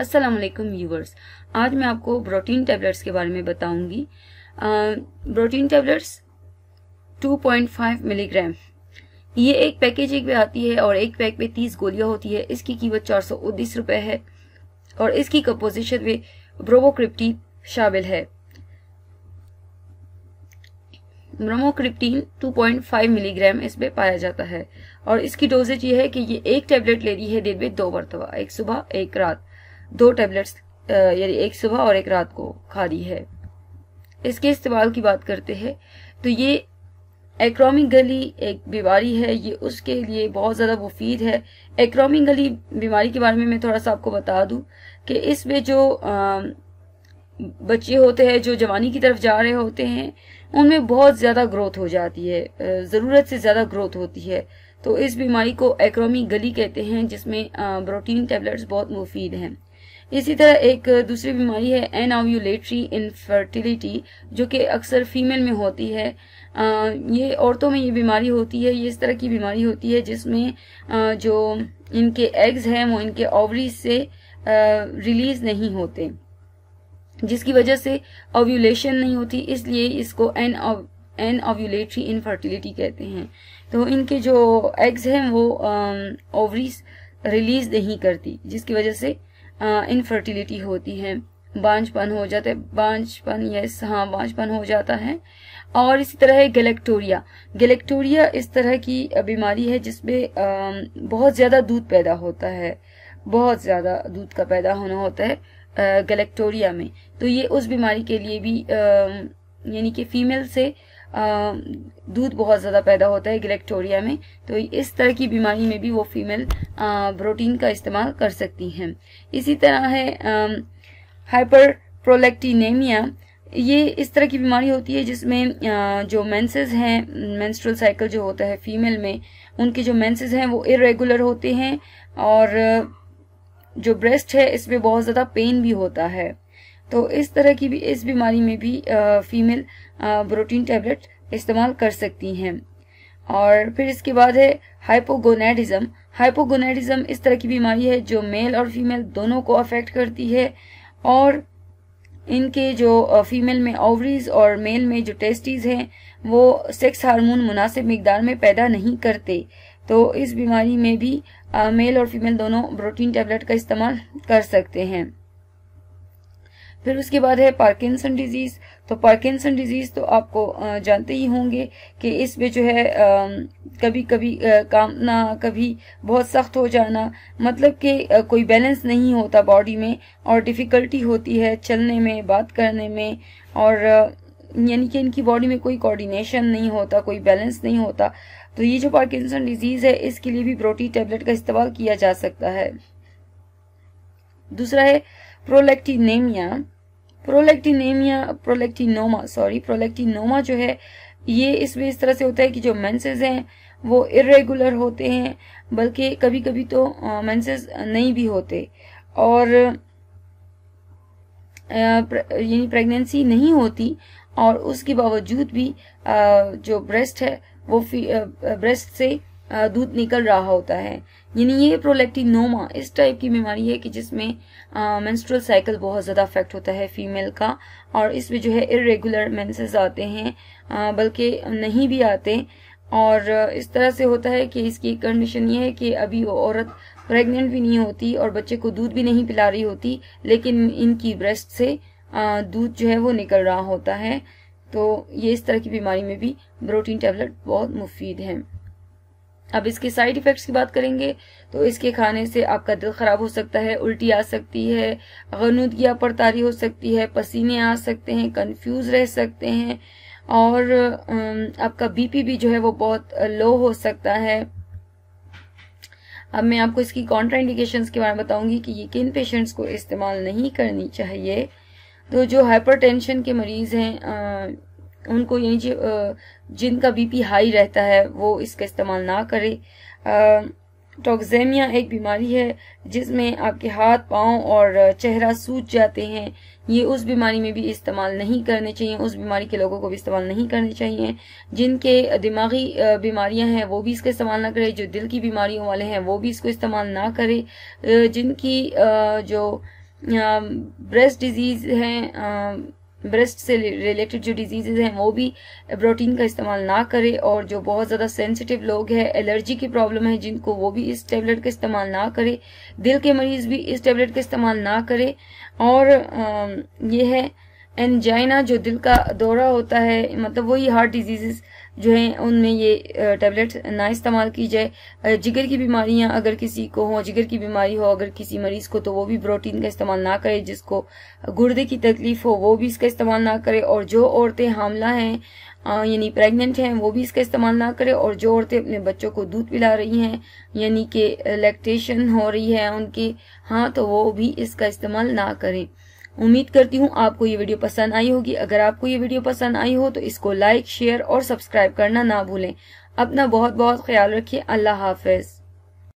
Aslam yours viewers आज मैं आपको प्रोटीन टेबलेट्स के बारे में बताऊंगी प्रोटीन टेबलेट्स 2.5 मिलीग्राम ये एक एक पे आती है और एक पैक पे 30 गोलियां होती है इसकी कीमत चार सौ रुपए है और इसकी कंपोजिशन में ब्रोमोक्रिप्टीन शामिल है ब्रोमोक्रिप्टीन 2.5 मिलीग्राम इसमें पाया जाता है और इसकी डोजेज ये है कि ये एक ले लेनी है दिन में दो मरतबा एक सुबह एक रात दो टेबलेट्स यानी एक सुबह और एक रात को खा दी है इसके इस्तेमाल की बात करते हैं तो ये गली एक बीमारी है ये उसके लिए बहुत ज़्यादा मुफीद है गली बीमारी के बारे में मैं थोड़ा सा आपको बता दूं कि इसमें जो आ, बच्चे होते हैं जो जवानी की तरफ जा रहे होते हैं उनमें बहुत ज़्यादा ग्रोथ हो जाती है ज़रूरत से ज़्यादा ग्रोथ होती है तो इस बीमारी को एक्रोमिक गली कहते हैं जिसमें प्रोटीन टेबलेट्स बहुत मुफीद हैं इसी तरह एक दूसरी बीमारी है एनाव्यूलेटरी इनफर्टिलिटी जो कि अक्सर फीमेल में होती है आ, ये औरतों में ये बीमारी होती है ये इस तरह की बीमारी होती है जिसमें जो इनके एग्स हैं वो इनके ओवरीज से रिलीज नहीं होते जिसकी वजह से ओव्यूलेशन नहीं होती इसलिए इसको एन एन ओव्यूलेटरी इनफर्टिलिटी कहते हैं तो इनके जो एग्स हैं वो ओवरीज रिलीज नहीं करती जिसकी वजह से इनफर्टिलिटी होती है बांझपन हो जाता है बांझपन यस हाँ बांझपन हो जाता है और इसी तरह है गलेक्टोरिया गलेक्टोरिया इस तरह की बीमारी है जिसमें बहुत ज़्यादा दूध पैदा होता है बहुत ज़्यादा दूध का पैदा होना होता है गलेक्टोरिया में तो ये उस बीमारी के लिए भी यानी कि फीमेल से दूध बहुत ज़्यादा पैदा होता है गलेक्टोरिया में तो इस तरह की बीमारी में भी वो फीमेल प्रोटीन का इस्तेमाल कर सकती हैं इसी तरह है हाइपर प्रोलेक्टिनेमिया ये इस तरह की बीमारी होती है जिसमें जो मेंसेस हैं मेंस्ट्रुअल साइकिल जो होता है फीमेल में उनके जो मेंसेस हैं वो इरेगुलर होते हैं और जो ब्रेस्ट है इसमें बहुत ज़्यादा पेन भी होता है तो इस तरह की भी इस बीमारी में भी फीमेल प्रोटीन टेबलेट इस्तेमाल कर सकती हैं और फिर इसके बाद है हाइपोगोनेडिज्म हाइपोगोनेडिज्म इस तरह की बीमारी है जो मेल और फीमेल दोनों को अफेक्ट करती है और इनके जो फीमेल में ओवरीज और मेल में जो टेस्टीज हैं वो सेक्स हार्मोन मुनासिब मकदार में पैदा नहीं करते तो इस बीमारी में भी मेल और फीमेल दोनों प्रोटीन टेबलेट का इस्तेमाल कर सकते हैं फिर उसके बाद है पार्किंसन डिजीज तो पार्किंसन डिजीज तो आपको जानते ही होंगे कि इसमें जो है कभी कभी काम ना कभी बहुत सख्त हो जाना मतलब कि कोई बैलेंस नहीं होता बॉडी में और डिफ़िकल्टी होती है चलने में बात करने में और यानी कि इनकी बॉडी में कोई कोऑर्डिनेशन नहीं होता कोई बैलेंस नहीं होता तो ये जो पार्किंसन डिजीज़ है इसके लिए भी प्रोटीन टेबलेट का इस्तेमाल किया जा सकता है दूसरा है prolactinemia prolactinemia prolactinoma sorry prolactinoma जो है ये इसमें इस तरह से होता है कि जो मेंसेस हैं वो इरेगुलर होते हैं बल्कि कभी कभी तो मेंसेस नहीं भी होते और यानी प्रेगनेंसी नहीं होती और उसके बावजूद भी जो ब्रेस्ट है वो ब्रेस्ट से दूध निकल रहा होता है यानी ये प्रोलेक्टिनोमा इस टाइप की बीमारी है कि जिसमें मेंस्ट्रुअल साइकिल बहुत ज़्यादा अफेक्ट होता है फीमेल का और इसमें जो है इरेगुलर मेंसेस आते हैं बल्कि नहीं भी आते और इस तरह से होता है कि इसकी कंडीशन ये है कि अभी वो औरत प्रेग्नेंट भी नहीं होती और बच्चे को दूध भी नहीं पिला रही होती लेकिन इनकी ब्रेस्ट से दूध जो है वो निकल रहा होता है तो ये इस तरह की बीमारी में भी प्रोटीन टेबलेट बहुत मुफीद है अब इसके साइड इफेक्ट्स की बात करेंगे तो इसके खाने से आपका दिल खराब हो सकता है उल्टी आ सकती है गनूदगी पड़तारी हो सकती है पसीने आ सकते हैं कंफ्यूज रह सकते हैं और आपका बीपी भी जो है वो बहुत लो हो सकता है अब मैं आपको इसकी इंडिकेशन के बारे में बताऊंगी कि ये किन पेशेंट्स को इस्तेमाल नहीं करनी चाहिए तो जो हाइपरटेंशन के मरीज हैं उनको यही जी जिनका बीपी हाई रहता है वो इसका इस्तेमाल ना करें टॉक्जेमिया एक बीमारी है जिसमें आपके हाथ पाओ और चेहरा सूज जाते हैं ये उस बीमारी में भी इस्तेमाल नहीं करने चाहिए उस बीमारी के लोगों को भी इस्तेमाल नहीं करने चाहिए जिनके दिमागी बीमारियां हैं वो भी इसका इस्तेमाल ना करें जो दिल की बीमारियों वाले हैं वो भी इसको इस्तेमाल ना करें जिनकी जो ब्रेस्ट डिजीज है ब्रेस्ट से रिलेटेड जो डिजीजेज हैं वो भी प्रोटीन का इस्तेमाल ना करें और जो बहुत ज़्यादा सेंसिटिव लोग हैं एलर्जी की प्रॉब्लम है जिनको वो भी इस टेबलेट का इस्तेमाल ना करें दिल के मरीज़ भी इस टेबलेट का इस्तेमाल ना करें और ये है एनजाइना जो दिल का दौरा होता है मतलब वही हार्ट डिजीजेस जो हैं उनमें ये टेबलेट ना इस्तेमाल की जाए जिगर की बीमारियां अगर किसी को हो जिगर की बीमारी हो अगर किसी मरीज को तो वो भी प्रोटीन का इस्तेमाल ना करे जिसको गुर्दे की तकलीफ हो वो भी इसका इस्तेमाल ना करे और जो औरतें हामला हैं यानी प्रेग्नेंट हैं वो भी इसका इस्तेमाल ना करें और जो औरतें अपने बच्चों को दूध पिला रही हैं यानी कि लैक्टेशन हो रही है उनकी हाँ तो वो भी इसका इस्तेमाल ना करें उम्मीद करती हूँ आपको ये वीडियो पसंद आई होगी अगर आपको ये वीडियो पसंद आई हो तो इसको लाइक शेयर और सब्सक्राइब करना ना भूलें अपना बहुत बहुत ख्याल रखिए अल्लाह हाफिज